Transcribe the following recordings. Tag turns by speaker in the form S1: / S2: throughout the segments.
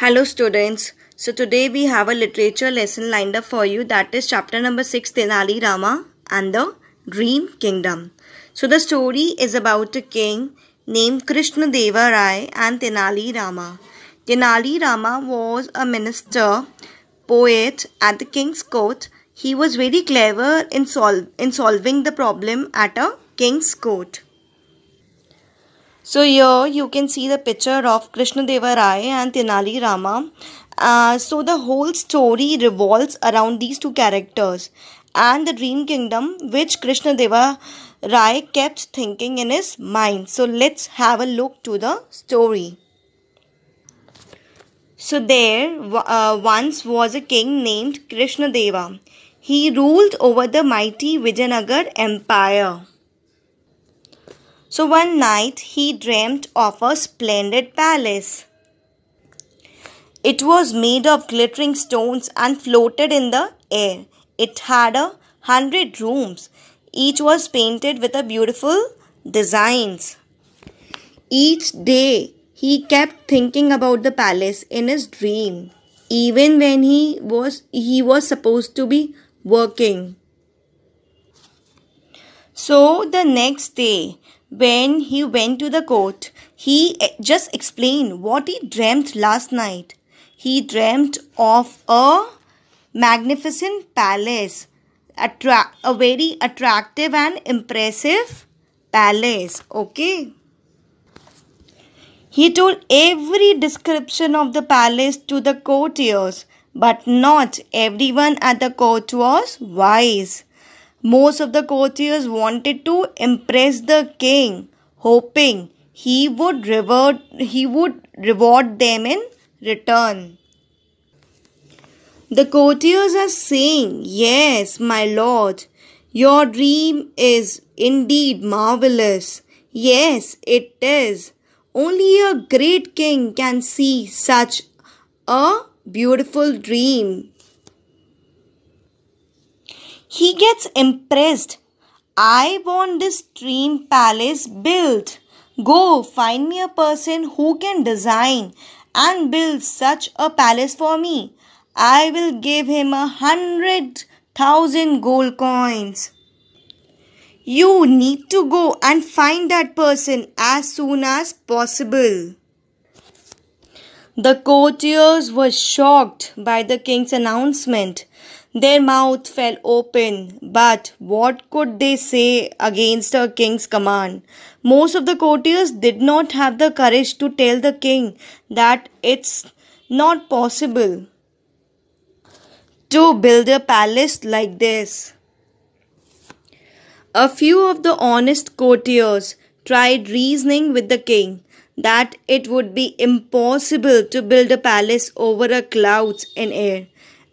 S1: Hello students. So today we have a literature lesson lined up for you that is chapter number 6 Tenali Rama and the Dream Kingdom. So the story is about a king named Krishna Deva Rai and Tenali Rama. Tenali Rama was a minister, poet at the king's court. He was very clever in, sol in solving the problem at a king's court. So here you can see the picture of Deva Rai and Tenali Rama. Uh, so the whole story revolves around these two characters and the dream kingdom which Deva Rai kept thinking in his mind. So let's have a look to the story. So there uh, once was a king named Deva. He ruled over the mighty Vijayanagar empire. So one night he dreamt of a splendid palace. It was made of glittering stones and floated in the air. It had a hundred rooms. Each was painted with a beautiful designs. Each day he kept thinking about the palace in his dream, even when he was he was supposed to be working. So the next day when he went to the court, he eh, just explained what he dreamt last night. He dreamt of a magnificent palace, attra- a very attractive and impressive palace. Okay. He told every description of the palace to the courtiers, but not everyone at the court was wise. Most of the courtiers wanted to impress the king, hoping he would reward, he would reward them in return. The courtiers are saying, Yes, my lord, your dream is indeed marvelous. Yes, it is. Only a great king can see such a beautiful dream. He gets impressed. I want this dream palace built. Go find me a person who can design and build such a palace for me. I will give him a hundred thousand gold coins. You need to go and find that person as soon as possible. The courtiers were shocked by the king's announcement. Their mouth fell open, but what could they say against a king's command? Most of the courtiers did not have the courage to tell the king that it's not possible to build a palace like this. A few of the honest courtiers tried reasoning with the king that it would be impossible to build a palace over a clouds in air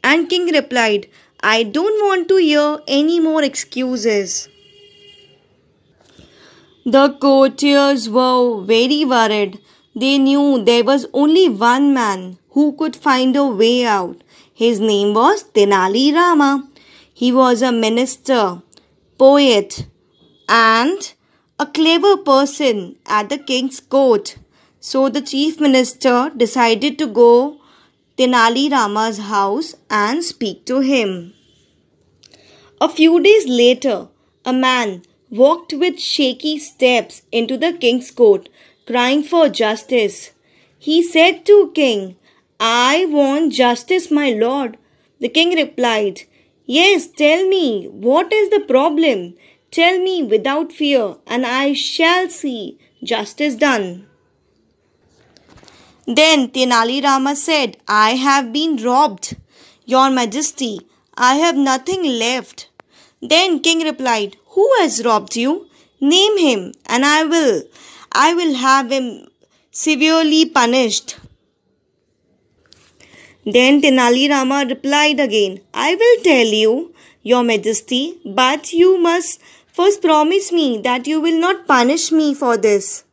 S1: and King replied, I don't want to hear any more excuses. The courtiers were very worried. They knew there was only one man who could find a way out. His name was Tenali Rama. He was a minister, poet, and a clever person at the king's court. So the chief minister decided to go Tenali Rama's house and speak to him. A few days later, a man walked with shaky steps into the king's court, crying for justice. He said to King, I want justice, my lord. The king replied, Yes, tell me, what is the problem? Tell me without fear, and I shall see justice done. Then Tenali Rama said, I have been robbed, Your Majesty. I have nothing left. Then King replied, Who has robbed you? Name him, and I will. I will have him severely punished. Then Tenali Rama replied again, I will tell you, Your Majesty, but you must first promise me that you will not punish me for this.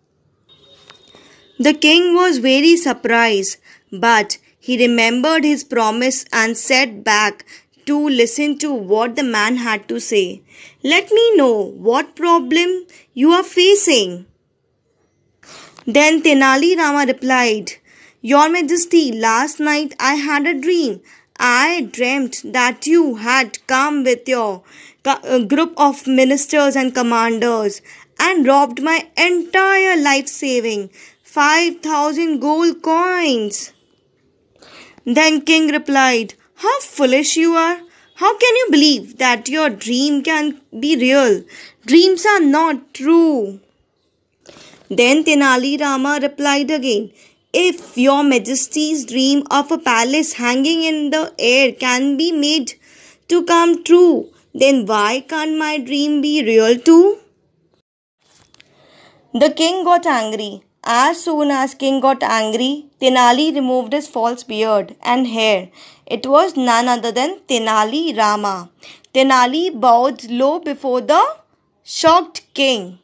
S1: The king was very surprised, but he remembered his promise and sat back to listen to what the man had to say. Let me know what problem you are facing. Then Tenali Rama replied, Your Majesty, last night I had a dream. I dreamt that you had come with your uh, group of ministers and commanders and robbed my entire life saving 5,000 gold coins. Then King replied, How foolish you are! How can you believe that your dream can be real? Dreams are not true. Then Tenali Rama replied again, If your majesty's dream of a palace hanging in the air can be made to come true, then why can't my dream be real too? The king got angry as soon as King got angry, Tenali removed his false beard and hair. It was none other than Tenali Rama. Tenali bowed low before the shocked king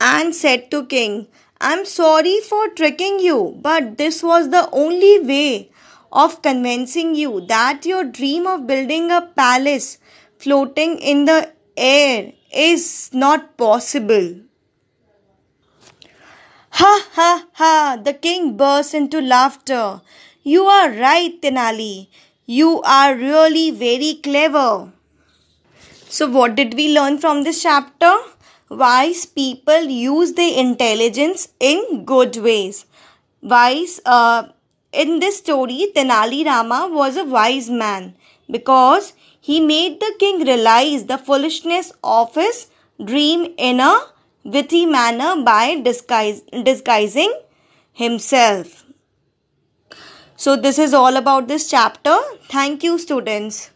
S1: and said to King, I'm sorry for tricking you, but this was the only way of convincing you that your dream of building a palace floating in the air is not possible. Ha ha ha! The king burst into laughter. You are right, Tenali. You are really very clever. So, what did we learn from this chapter? Wise people use their intelligence in good ways. Wise, uh, in this story, Tenali Rama was a wise man because he made the king realize the foolishness of his dream in a witty manner by disguise, disguising himself. So, this is all about this chapter. Thank you, students.